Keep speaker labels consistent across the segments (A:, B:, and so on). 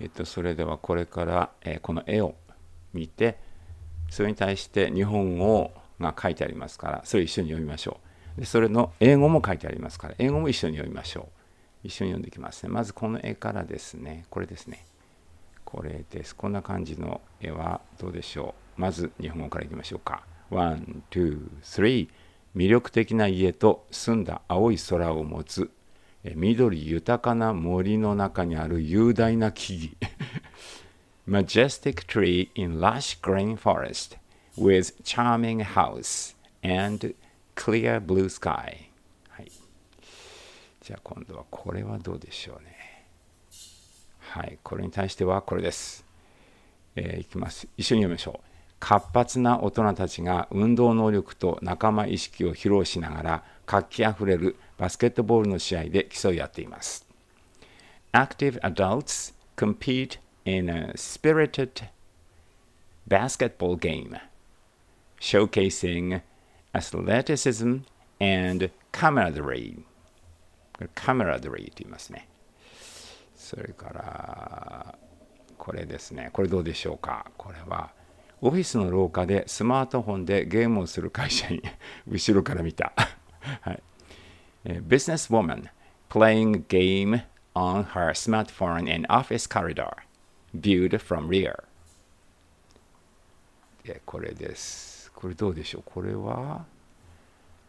A: えっと、それではこれから、えこの絵を見てそれに対して日本語が書いてありますからそれ一緒に読みましょうでそれの英語も書いてありますから英語も一緒に読みましょう一緒に読んでいきますねまずこの絵からですねこれですねこれですこんな感じの絵はどうでしょうまず日本語からいきましょうか123魅力的な家と澄んだ青い空を持つ緑豊かな森の中にある雄大な木々 Majestic tree in lush green forest with charming house and clear blue sky、はい、じゃあ今度はこれはどうでしょうねはいこれに対してはこれです、えー、いきます一緒に読みましょう活発な大人たちが運動能力と仲間意識を披露しながら活気あふれるバスケットボールの試合で競い合っています。Active adults compete in a spirited basketball game, showcasing athleticism and camaraderie. カメラドリーと言いますね。それから、これですね。これどうでしょうか。これは、オフィスの廊下でスマートフォンでゲームをする会社に後ろから見た。はい a businesswoman playing game on her smartphone in office corridor, viewed from rear. これです。これどうでしょうこれは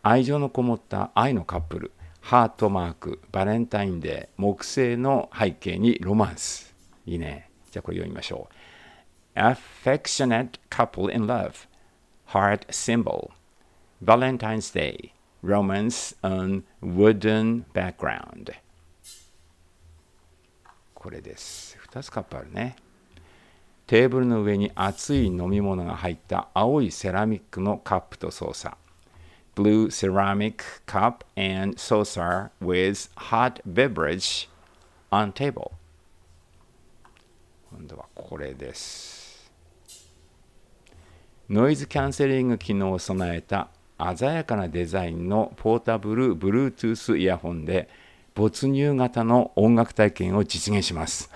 A: 愛情のこもった愛のカップル、ハートマーク、バレンタインデー、木星の背景にロマンス。いいね。じゃあこれ読みましょう。Affectionate couple in love, heart symbol, Valentine's Day. romance on wooden background これです2つカップあるねテーブルの上に熱い飲み物が入った青いセラミックのカップとサー blue ceramic cup and saucer with hot beverage on table 今度はこれですノイズキャンセリング機能を備えた鮮やかなデザインのポータブル Bluetooth イヤホンで没入型の音楽体験を実現します。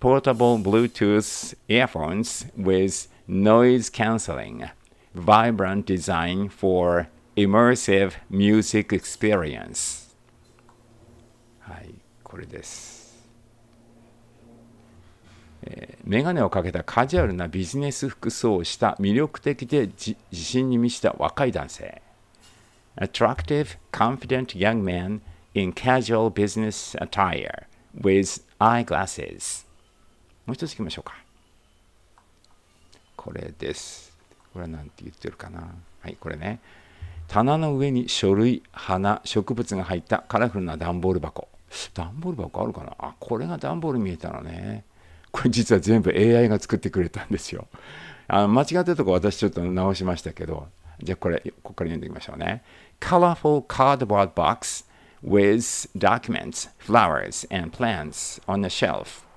A: Portable Bluetooth earphones with noise cancelling, vibrant design for immersive music experience。はい、これです。眼鏡をかけたカジュアルなビジネス服装をした魅力的で自信に満ちた若い男性。Attractive, confident young man in casual business attire with eyeglasses. もう一ついきましょうか。これです。これは何て言ってるかな。はい、これね。棚の上に書類、花、植物が入ったカラフルな段ボール箱。段ボール箱あるかなあ、これが段ボール見えたのね。これ実は全部 AI が作ってくれたんですよ。あ間違ったとこ私ちょっと直しましたけど、じゃあこれ、ここから読んでいきましょうね。Colorful cardboard box with documents, flowers, and plants on the shelf.